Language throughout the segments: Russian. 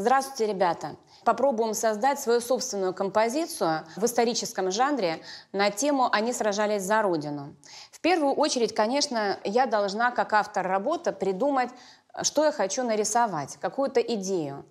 Здравствуйте, ребята! Попробуем создать свою собственную композицию в историческом жанре на тему «Они сражались за Родину». В первую очередь, конечно, я должна, как автор работы, придумать, что я хочу нарисовать, какую-то идею.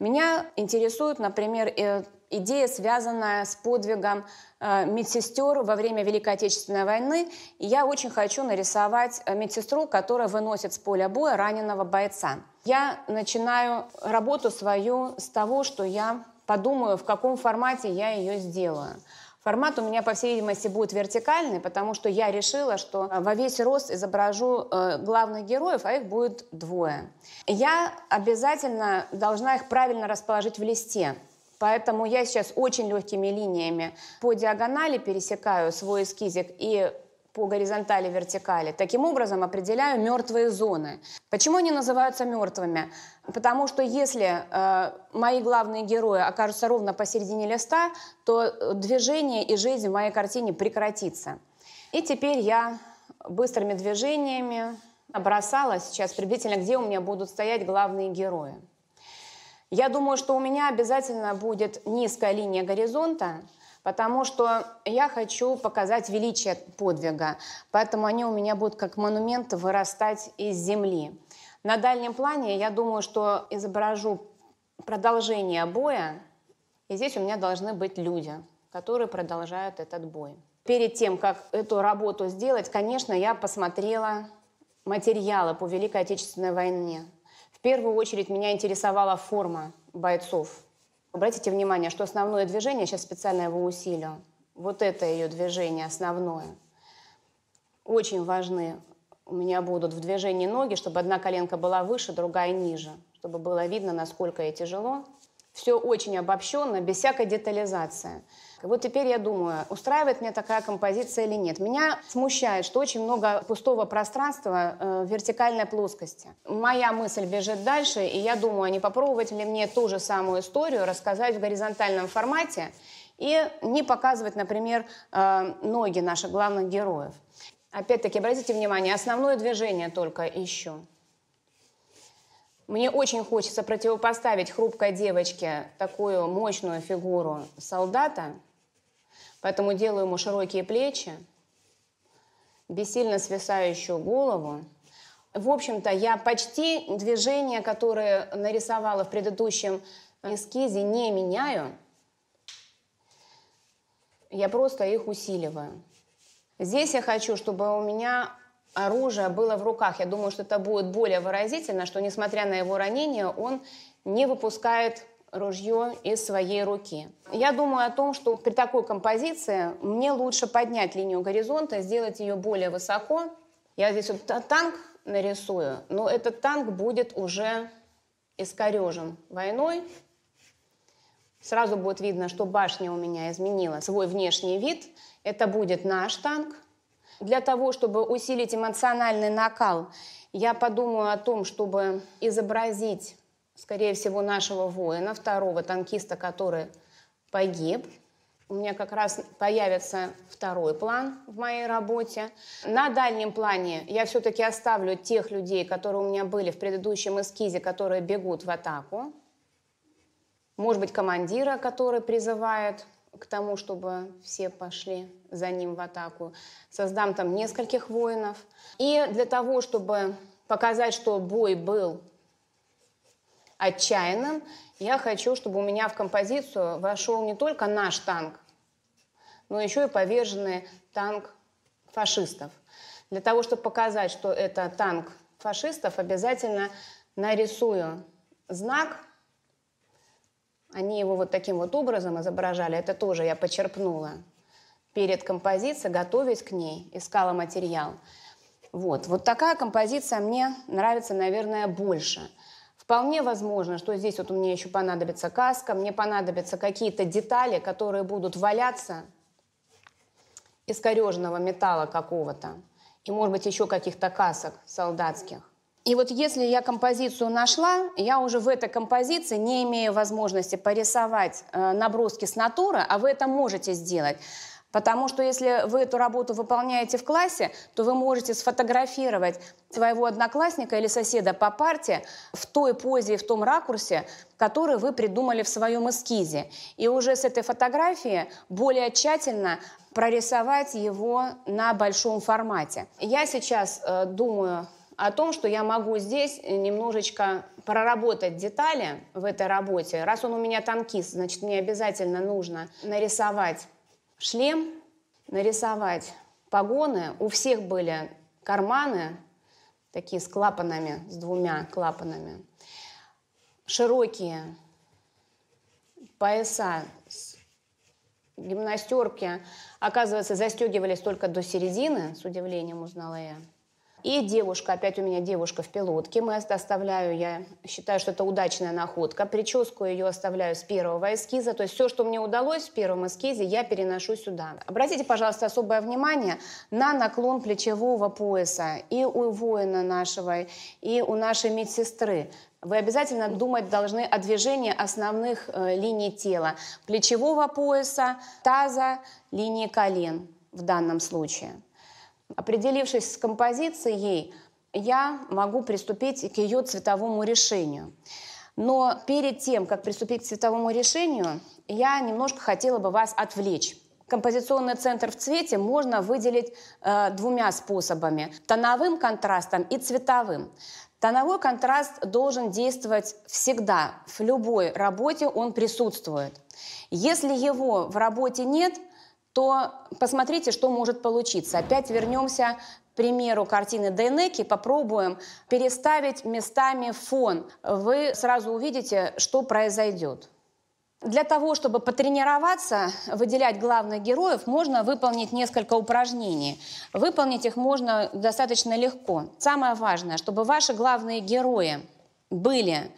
Меня интересует, например, э, идея, связанная с подвигом э, медсестер во время Великой Отечественной войны. И я очень хочу нарисовать э, медсестру, которая выносит с поля боя раненого бойца. Я начинаю работу свою с того, что я подумаю, в каком формате я ее сделаю. Формат у меня, по всей видимости, будет вертикальный, потому что я решила, что э, во весь рост изображу главных героев, а их будет двое. Я обязательно должна их правильно расположить в листе. Поэтому я сейчас очень легкими линиями по диагонали пересекаю свой эскизик и по горизонтали, вертикали. Таким образом определяю мертвые зоны. Почему они называются мертвыми? Потому что если э, мои главные герои окажутся ровно посередине листа, то движение и жизнь в моей картине прекратится. И теперь я быстрыми движениями бросала сейчас приблизительно, где у меня будут стоять главные герои. Я думаю, что у меня обязательно будет низкая линия горизонта, потому что я хочу показать величие подвига. Поэтому они у меня будут как монументы вырастать из земли. На дальнем плане я думаю, что изображу продолжение боя, и здесь у меня должны быть люди, которые продолжают этот бой. Перед тем, как эту работу сделать, конечно, я посмотрела материалы по Великой Отечественной войне первую очередь меня интересовала форма бойцов. Обратите внимание, что основное движение, сейчас специально его усилю, вот это ее движение основное. Очень важны у меня будут в движении ноги, чтобы одна коленка была выше, другая ниже, чтобы было видно, насколько ей тяжело. Все очень обобщенно, без всякой детализации. И вот теперь я думаю, устраивает мне такая композиция или нет. Меня смущает, что очень много пустого пространства э, вертикальной плоскости. Моя мысль бежит дальше, и я думаю, а не попробовать ли мне ту же самую историю рассказать в горизонтальном формате и не показывать, например, э, ноги наших главных героев. Опять-таки, обратите внимание, основное движение только ищу. Мне очень хочется противопоставить хрупкой девочке такую мощную фигуру солдата – Поэтому делаю ему широкие плечи, бессильно свисающую голову. В общем-то, я почти движения, которые нарисовала в предыдущем эскизе, не меняю. Я просто их усиливаю. Здесь я хочу, чтобы у меня оружие было в руках. Я думаю, что это будет более выразительно, что, несмотря на его ранение, он не выпускает ружье из своей руки. Я думаю о том, что при такой композиции мне лучше поднять линию горизонта, сделать ее более высоко. Я здесь вот танк нарисую, но этот танк будет уже искорежен войной. Сразу будет видно, что башня у меня изменила свой внешний вид. Это будет наш танк. Для того, чтобы усилить эмоциональный накал, я подумаю о том, чтобы изобразить скорее всего, нашего воина, второго танкиста, который погиб. У меня как раз появится второй план в моей работе. На дальнем плане я все-таки оставлю тех людей, которые у меня были в предыдущем эскизе, которые бегут в атаку. Может быть, командира, который призывает к тому, чтобы все пошли за ним в атаку. Создам там нескольких воинов. И для того, чтобы показать, что бой был отчаянным. Я хочу, чтобы у меня в композицию вошел не только наш танк, но еще и поверженный танк фашистов. Для того, чтобы показать, что это танк фашистов, обязательно нарисую знак. Они его вот таким вот образом изображали. Это тоже я почерпнула перед композицией, готовясь к ней, искала материал. Вот, вот такая композиция мне нравится, наверное, больше – Вполне возможно, что здесь вот мне еще понадобится каска, мне понадобятся какие-то детали, которые будут валяться из корежного металла какого-то. И, может быть, еще каких-то касок солдатских. И вот если я композицию нашла, я уже в этой композиции, не имею возможности порисовать э, наброски с натуры, а вы это можете сделать, Потому что если вы эту работу выполняете в классе, то вы можете сфотографировать своего одноклассника или соседа по парте в той позе и в том ракурсе, который вы придумали в своем эскизе. И уже с этой фотографии более тщательно прорисовать его на большом формате. Я сейчас э, думаю о том, что я могу здесь немножечко проработать детали в этой работе. Раз он у меня танкист, значит, мне обязательно нужно нарисовать шлем, нарисовать погоны. У всех были карманы, такие с клапанами, с двумя клапанами. Широкие пояса, гимнастерки, оказывается, застегивались только до середины, с удивлением узнала я. И девушка, опять у меня девушка в пилотке, мы оставляю, я считаю, что это удачная находка. Прическу ее оставляю с первого эскиза, то есть все, что мне удалось в первом эскизе, я переношу сюда. Обратите, пожалуйста, особое внимание на наклон плечевого пояса и у воина нашего, и у нашей медсестры. Вы обязательно думать должны о движении основных э, линий тела. Плечевого пояса, таза, линии колен в данном случае. Определившись с композицией, я могу приступить к ее цветовому решению. Но перед тем, как приступить к цветовому решению, я немножко хотела бы вас отвлечь. Композиционный центр в цвете можно выделить э, двумя способами – тоновым контрастом и цветовым. Тоновой контраст должен действовать всегда, в любой работе он присутствует. Если его в работе нет – то посмотрите, что может получиться. Опять вернемся к примеру картины Дейнеки, попробуем переставить местами фон. Вы сразу увидите, что произойдет. Для того, чтобы потренироваться, выделять главных героев, можно выполнить несколько упражнений. Выполнить их можно достаточно легко. Самое важное, чтобы ваши главные герои были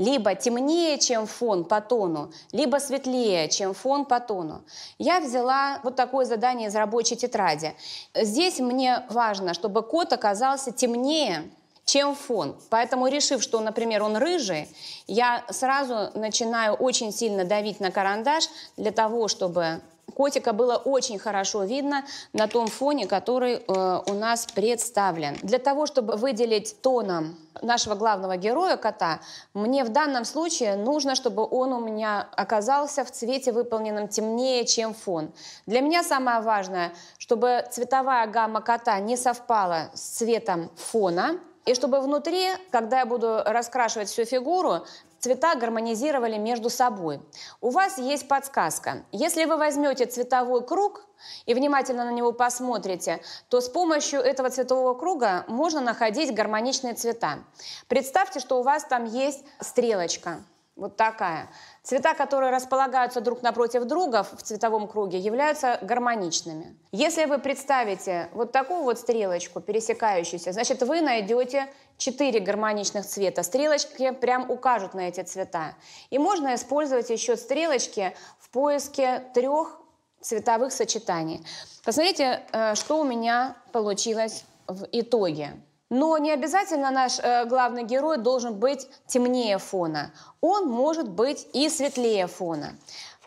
либо темнее, чем фон по тону, либо светлее, чем фон по тону. Я взяла вот такое задание из рабочей тетради. Здесь мне важно, чтобы кот оказался темнее, чем фон. Поэтому, решив, что, например, он рыжий, я сразу начинаю очень сильно давить на карандаш для того, чтобы Котика было очень хорошо видно на том фоне, который э, у нас представлен. Для того, чтобы выделить тоном нашего главного героя кота, мне в данном случае нужно, чтобы он у меня оказался в цвете, выполненном темнее, чем фон. Для меня самое важное, чтобы цветовая гамма кота не совпала с цветом фона, и чтобы внутри, когда я буду раскрашивать всю фигуру, цвета гармонизировали между собой. У вас есть подсказка. Если вы возьмете цветовой круг и внимательно на него посмотрите, то с помощью этого цветового круга можно находить гармоничные цвета. Представьте, что у вас там есть стрелочка. Вот такая. Цвета, которые располагаются друг напротив друга в цветовом круге, являются гармоничными. Если вы представите вот такую вот стрелочку, пересекающуюся, значит, вы найдете четыре гармоничных цвета. Стрелочки прям укажут на эти цвета. И можно использовать еще стрелочки в поиске трех цветовых сочетаний. Посмотрите, э, что у меня получилось в итоге. Но не обязательно наш э, главный герой должен быть темнее фона. Он может быть и светлее фона.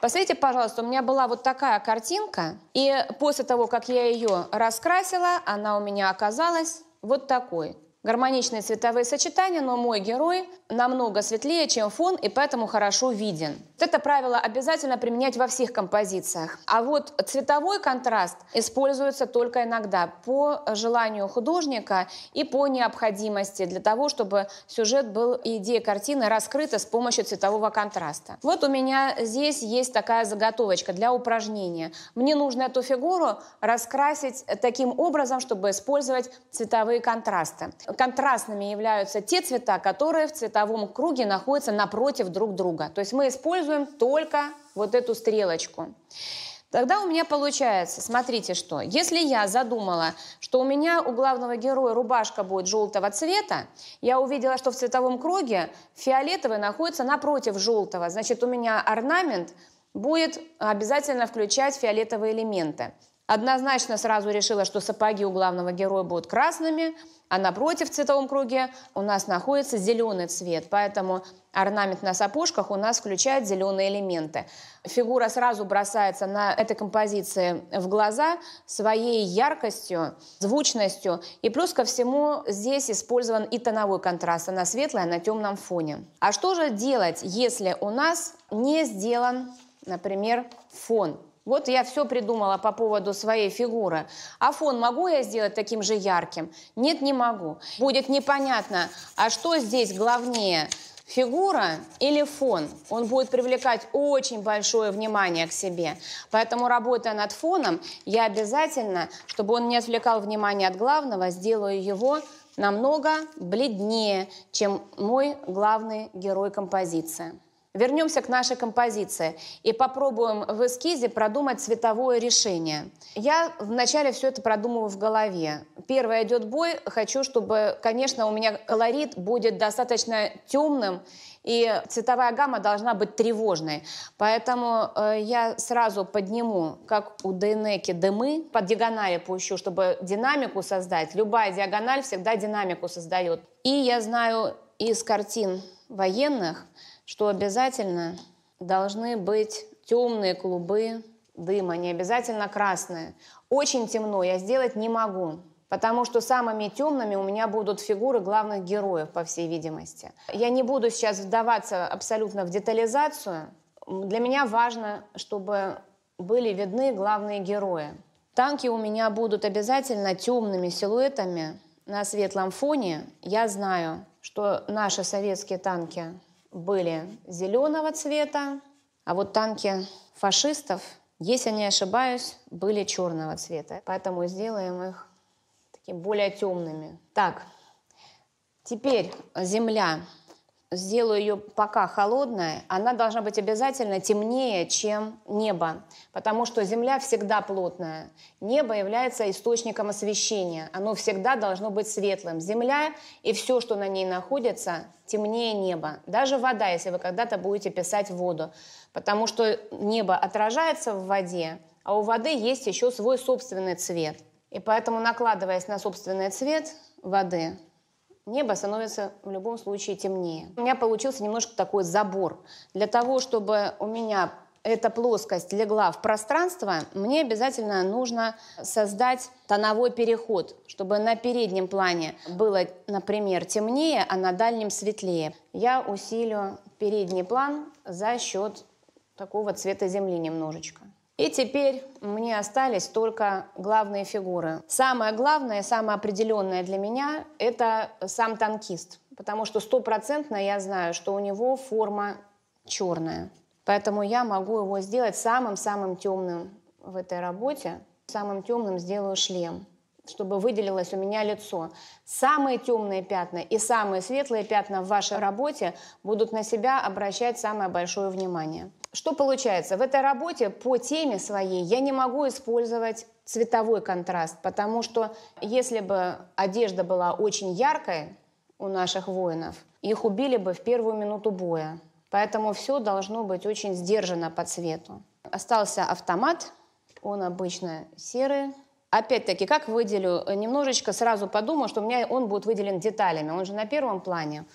Посмотрите, пожалуйста, у меня была вот такая картинка, и после того, как я ее раскрасила, она у меня оказалась вот такой гармоничные цветовые сочетания, но мой герой намного светлее, чем фон, и поэтому хорошо виден. Это правило обязательно применять во всех композициях. А вот цветовой контраст используется только иногда по желанию художника и по необходимости для того, чтобы сюжет был и идея картины раскрыта с помощью цветового контраста. Вот у меня здесь есть такая заготовочка для упражнения. Мне нужно эту фигуру раскрасить таким образом, чтобы использовать цветовые контрасты контрастными являются те цвета, которые в цветовом круге находятся напротив друг друга. То есть мы используем только вот эту стрелочку. Тогда у меня получается, смотрите что, если я задумала, что у меня у главного героя рубашка будет желтого цвета, я увидела, что в цветовом круге фиолетовый находится напротив желтого, значит у меня орнамент будет обязательно включать фиолетовые элементы. Однозначно сразу решила, что сапоги у главного героя будут красными, а напротив в цветовом круге у нас находится зеленый цвет, поэтому орнамент на сапожках у нас включает зеленые элементы. Фигура сразу бросается на этой композиции в глаза своей яркостью, звучностью. И плюс ко всему здесь использован и тоновой контраст. Она светлая на темном фоне. А что же делать, если у нас не сделан, например, фон? Вот я все придумала по поводу своей фигуры. А фон могу я сделать таким же ярким? Нет, не могу. Будет непонятно, а что здесь главнее, фигура или фон? Он будет привлекать очень большое внимание к себе. Поэтому, работая над фоном, я обязательно, чтобы он не отвлекал внимание от главного, сделаю его намного бледнее, чем мой главный герой композиции. Вернемся к нашей композиции и попробуем в эскизе продумать цветовое решение. Я вначале все это продумываю в голове. Первое идет бой. Хочу, чтобы, конечно, у меня колорит будет достаточно темным, и цветовая гамма должна быть тревожной. Поэтому э, я сразу подниму, как у Дейнеки, дымы, по диагонали пущу, чтобы динамику создать. Любая диагональ всегда динамику создает. И я знаю из картин военных, что обязательно должны быть темные клубы дыма, не обязательно красные. Очень темно я сделать не могу, потому что самыми темными у меня будут фигуры главных героев, по всей видимости. Я не буду сейчас вдаваться абсолютно в детализацию. Для меня важно, чтобы были видны главные герои. Танки у меня будут обязательно темными силуэтами на светлом фоне. Я знаю, что наши советские танки были зеленого цвета, а вот танки фашистов, если не ошибаюсь, были черного цвета. Поэтому сделаем их таким более темными. Так, теперь земля сделаю ее пока холодная, она должна быть обязательно темнее, чем небо, потому что Земля всегда плотная. Небо является источником освещения, оно всегда должно быть светлым. Земля и все, что на ней находится, темнее неба. Даже вода, если вы когда-то будете писать воду, потому что небо отражается в воде, а у воды есть еще свой собственный цвет. И поэтому, накладываясь на собственный цвет воды, Небо становится в любом случае темнее. У меня получился немножко такой забор. Для того, чтобы у меня эта плоскость легла в пространство, мне обязательно нужно создать тоновой переход, чтобы на переднем плане было, например, темнее, а на дальнем светлее. Я усилю передний план за счет такого цвета земли немножечко. И теперь мне остались только главные фигуры. Самое главное, самое определенное для меня – это сам танкист, потому что стопроцентно я знаю, что у него форма черная. Поэтому я могу его сделать самым-самым темным в этой работе. Самым темным сделаю шлем, чтобы выделилось у меня лицо. Самые темные пятна и самые светлые пятна в вашей работе будут на себя обращать самое большое внимание. Что получается? В этой работе по теме своей я не могу использовать цветовой контраст, потому что если бы одежда была очень яркой у наших воинов, их убили бы в первую минуту боя. Поэтому все должно быть очень сдержано по цвету. Остался автомат, он обычно серый. Опять-таки, как выделю? Немножечко сразу подумал, что у меня он будет выделен деталями. Он же на первом плане.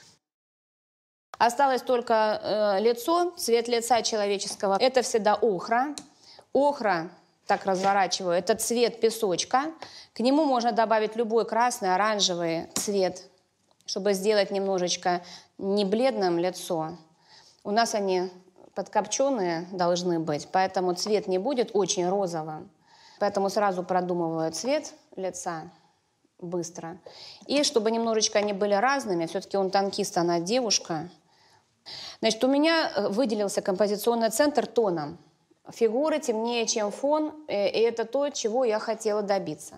Осталось только э, лицо, цвет лица человеческого. Это всегда охра. Охра, так разворачиваю, это цвет песочка. К нему можно добавить любой красный, оранжевый цвет, чтобы сделать немножечко не бледным лицо. У нас они подкопченные должны быть, поэтому цвет не будет очень розовым. Поэтому сразу продумываю цвет лица быстро. И чтобы немножечко они были разными, все-таки он танкист, она девушка, Значит, у меня э, выделился композиционный центр тона. Фигуры темнее, чем фон, э, и это то, чего я хотела добиться.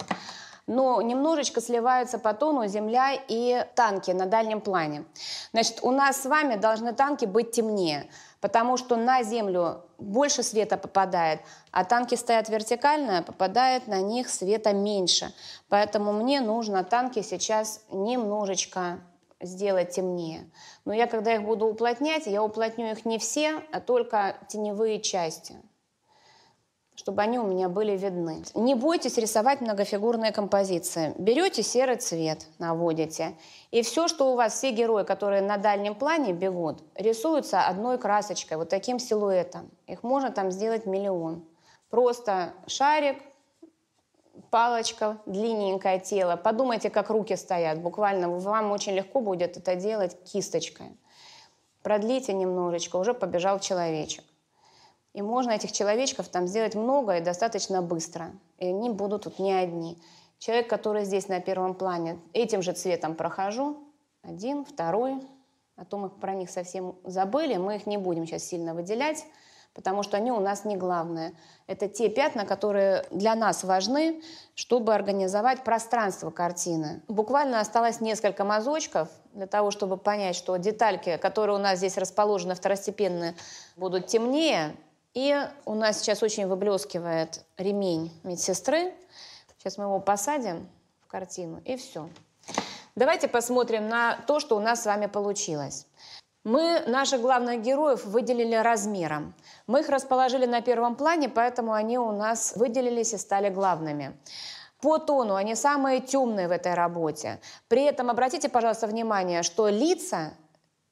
Но немножечко сливаются по тону земля и танки на дальнем плане. Значит, у нас с вами должны танки быть темнее, потому что на землю больше света попадает, а танки стоят вертикально, а попадает на них света меньше. Поэтому мне нужно танки сейчас немножечко сделать темнее. Но я, когда их буду уплотнять, я уплотню их не все, а только теневые части, чтобы они у меня были видны. Не бойтесь рисовать многофигурные композиции. Берете серый цвет, наводите, и все, что у вас, все герои, которые на дальнем плане бегут, рисуются одной красочкой, вот таким силуэтом. Их можно там сделать миллион. Просто шарик, палочка, длинненькое тело. Подумайте, как руки стоят. Буквально вам очень легко будет это делать кисточкой. Продлите немножечко, уже побежал человечек. И можно этих человечков там сделать много и достаточно быстро. И они будут тут не одни. Человек, который здесь на первом плане, этим же цветом прохожу. Один, второй. А то мы про них совсем забыли, мы их не будем сейчас сильно выделять потому что они у нас не главные. Это те пятна, которые для нас важны, чтобы организовать пространство картины. Буквально осталось несколько мазочков для того, чтобы понять, что детальки, которые у нас здесь расположены второстепенные, будут темнее. И у нас сейчас очень выблескивает ремень медсестры. Сейчас мы его посадим в картину, и все. Давайте посмотрим на то, что у нас с вами получилось. Мы наших главных героев выделили размером. Мы их расположили на первом плане, поэтому они у нас выделились и стали главными. По тону они самые темные в этой работе. При этом обратите, пожалуйста, внимание, что лица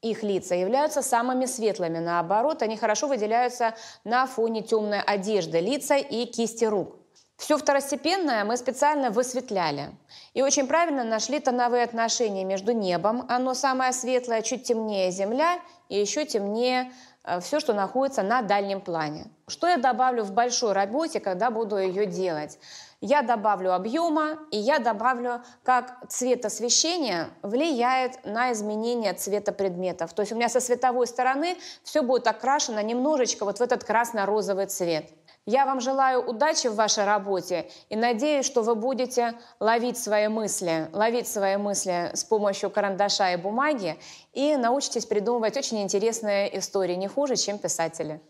их лица являются самыми светлыми. Наоборот, они хорошо выделяются на фоне темной одежды лица и кисти рук. Все второстепенное мы специально высветляли. И очень правильно нашли тоновые отношения между небом, оно самое светлое, чуть темнее Земля и еще темнее э, все, что находится на дальнем плане. Что я добавлю в большой работе, когда буду ее делать? Я добавлю объема, и я добавлю, как цвет освещения влияет на изменение цвета предметов. То есть у меня со световой стороны все будет окрашено немножечко вот в этот красно-розовый цвет. Я вам желаю удачи в вашей работе и надеюсь, что вы будете ловить свои мысли, ловить свои мысли с помощью карандаша и бумаги и научитесь придумывать очень интересные истории, не хуже, чем писатели.